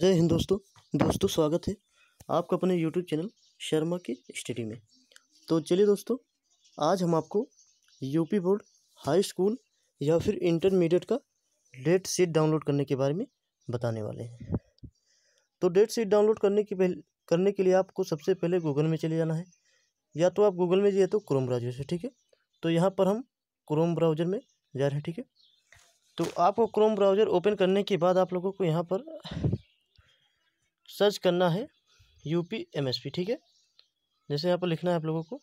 जय हिंद दोस्तों दोस्तों स्वागत है आपका अपने यूट्यूब चैनल शर्मा की स्टडी में तो चलिए दोस्तों आज हम आपको यूपी बोर्ड हाई स्कूल या फिर इंटरमीडिएट का डेट शीट डाउनलोड करने के बारे में बताने वाले हैं तो डेट शीट डाउनलोड करने के पहले करने के लिए आपको सबसे पहले गूगल में चले जाना है या तो आप गूगल में जाइए तो क्रोम ब्राउजर से ठीक है तो यहाँ पर हम क्रोम ब्राउजर में जा रहे हैं ठीक है तो आपको क्रोम ब्राउज़र ओपन करने के बाद आप लोगों को यहाँ पर सर्च करना है U P M S P ठीक है जैसे यहाँ पर लिखना है आप लोगों को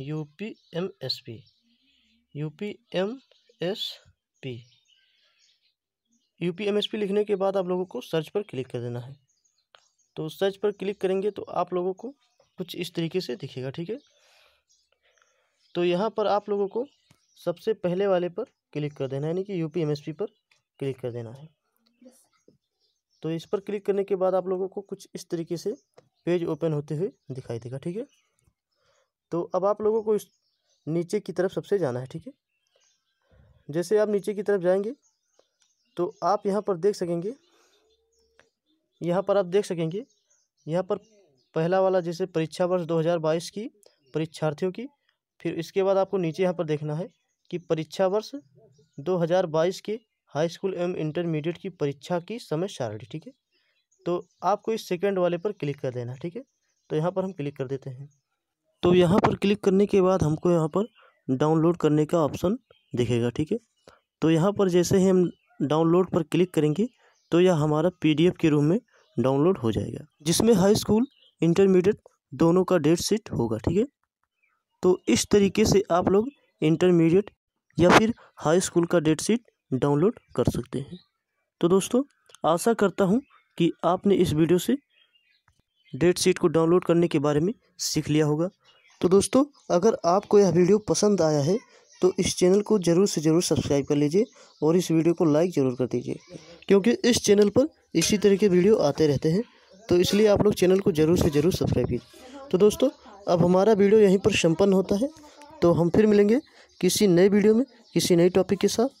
U P M S P U P M S P U P M S P लिखने के बाद आप लोगों को सर्च पर क्लिक कर देना है तो सर्च पर क्लिक करेंगे तो आप लोगों को कुछ इस तरीके से दिखेगा ठीक है तो यहाँ पर आप लोगों को सबसे पहले वाले पर क्लिक कर देना है यानी कि U P M S P पर क्लिक कर देना है तो इस पर क्लिक करने के बाद आप लोगों को कुछ इस तरीके से पेज ओपन होते हुए दिखाई देगा ठीक है तो अब आप लोगों को इस नीचे की तरफ सबसे जाना है ठीक है जैसे आप नीचे की तरफ जाएंगे तो आप यहाँ पर देख सकेंगे यहाँ पर आप देख सकेंगे यहाँ पर पहला वाला जैसे परीक्षा वर्ष 2022 की परीक्षार्थियों की फिर इसके बाद आपको नीचे यहाँ पर देखना है कि परीक्षा वर्ष 2022 के हाई स्कूल एवं इंटरमीडिएट की परीक्षा की समय सारणी ठीक है तो आपको इस सेकेंड वाले पर क्लिक कर देना ठीक है तो यहाँ पर हम क्लिक कर देते हैं तो यहाँ पर क्लिक करने के बाद हमको यहाँ पर डाउनलोड करने का ऑप्शन दिखेगा ठीक है तो यहाँ पर जैसे ही हम डाउनलोड पर क्लिक करेंगे तो यह हमारा पीडीएफ के रूप में डाउनलोड हो जाएगा जिसमें हाई स्कूल इंटरमीडिएट दोनों का डेट सीट होगा ठीक है तो इस तरीके से आप लोग इंटरमीडिएट या फिर हाई स्कूल का डेट सीट डाउनलोड कर सकते हैं तो दोस्तों आशा करता हूँ कि आपने इस वीडियो से डेट शीट को डाउनलोड करने के बारे में सीख लिया होगा तो दोस्तों अगर आपको यह वीडियो पसंद आया है तो इस चैनल को ज़रूर से ज़रूर सब्सक्राइब कर लीजिए और इस वीडियो को लाइक ज़रूर कर दीजिए क्योंकि इस चैनल पर इसी तरह के वीडियो आते रहते हैं तो इसलिए आप लोग चैनल को ज़रूर से ज़रूर सब्सक्राइब कीजिए तो दोस्तों अब हमारा वीडियो यहीं पर संपन्न होता है तो हम फिर मिलेंगे किसी नए वीडियो में किसी नए टॉपिक के साथ